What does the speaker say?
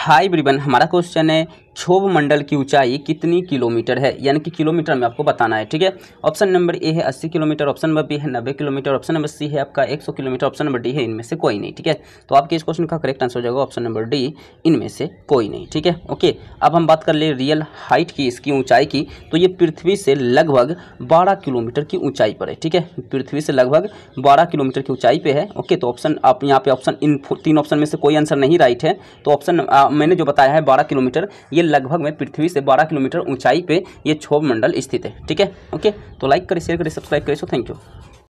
हाय ब्रिबन हमारा क्वेश्चन है क्षोभ मंडल की ऊंचाई कितनी किलोमीटर है यानी कि किलोमीटर में आपको बताना है ठीक है ऑप्शन नंबर ए है अस्सी किलोमीटर ऑप्शन नंबर बी है नब्बे किलोमीटर ऑप्शन नंबर सी है आपका एक किलोमीटर ऑप्शन नंबर डी है इनमें से कोई नहीं ठीक है तो आपके इस क्वेश्चन का करेक्ट आंसर हो जाएगा ऑप्शन नंबर डी इनमें से कोई नहीं ठीक है ओके अब हम बात कर ले रियल हाइट की इसकी ऊंचाई की तो ये पृथ्वी से लगभग बारह किलोमीटर की ऊंचाई पर है ठीक है पृथ्वी से लगभग बारह किलोमीटर की ऊंचाई पर है ओके तो ऑप्शन आप यहाँ पे ऑप्शन इन तीन ऑप्शन में से कोई आंसर नहीं राइट है तो ऑप्शन मैंने जो बताया है बारह किलोमीटर ये ये लगभग में पृथ्वी से बारह किलोमीटर ऊंचाई पे ये क्षोभ मंडल स्थित है ठीक है ओके तो लाइक करें शेयर करें सब्सक्राइब करें सो थैंक यू